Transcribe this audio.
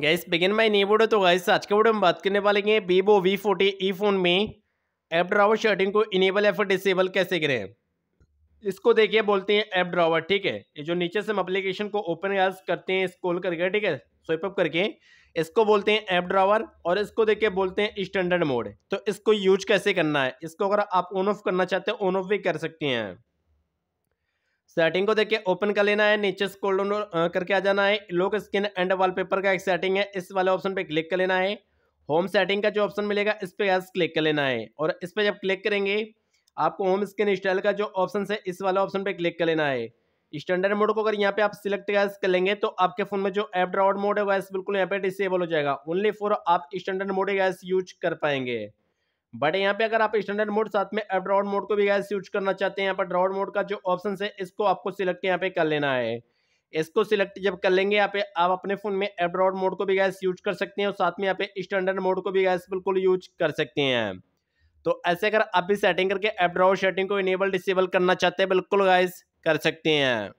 gas begin my new video तो guys आज के वीडियो में बात करने वाले हैं Vivo V forty E phone में ऐप ड्रावर शर्टिंग को इनेबल या फिर डिसेबल कैसे करें इसको देखिए बोलते हैं ऐप ड्रावर ठीक है ये जो नीचे से हम अप्लीकेशन को ओपन करते हैं स्कोल करके ठीक है स्वेप अप करके इसको बोलते हैं ऐप ड्रावर और इसको देखिए बोलते हैं स्टैंडर्ड मोड तो इसको यूज कैसे करना है इसको अगर आप ऑन ऑफ करना चाहते हैं ऑन ऑफ भी कर सकते हैं सेटिंग को देखिए ओपन कर लेना है नीचे स्क्रॉल डाउन करके आ जाना है लोक स्किन एंड वॉलपेपर का एक सेटिंग है इस वाले ऑप्शन पे क्लिक कर लेना है होम सेटिंग का जो ऑप्शन मिलेगा इस पर गैस क्लिक कर लेना है और इस पर जब क्लिक करेंगे आपको होम स्किन स्टाइल का जो ऑप्शन है इस वाले ऑप्शन पर क्लिक कर लेना है स्टैंडर्ड मोड को अगर यहाँ पे आप सिलेक्ट गैस कर लेंगे तो आपके फोन में जो एप ड्राउड मोड है वैस बिल्कुल यहाँ पे डिसेबल हो जाएगा ओनली फॉर आप स्टैंडर्ड मोड गैस यूज कर पाएंगे बट यहाँ पे अगर आप स्टैंडर्ड मोड साथ में ड्रॉड मोड को भी गैस यूज करना चाहते हैं यहाँ पर ड्रॉड मोड का जो ऑप्शन है इसको आपको सिलेक्ट यहाँ पे कर लेना है इसको सिलेक्ट जब कर लेंगे यहाँ पे आप अपने फोन में एब्रॉड मोड को भी गैस यूज कर सकते हैं और साथ में यहाँ पे स्टैंडर्ड मोड को भी गैस बिल्कुल यूज कर सकते हैं तो ऐसे अगर आप भी सेटिंग करके एड्रॉड सेटिंग को इनेबल डिसेबल करना चाहते हैं बिल्कुल गैस कर सकते हैं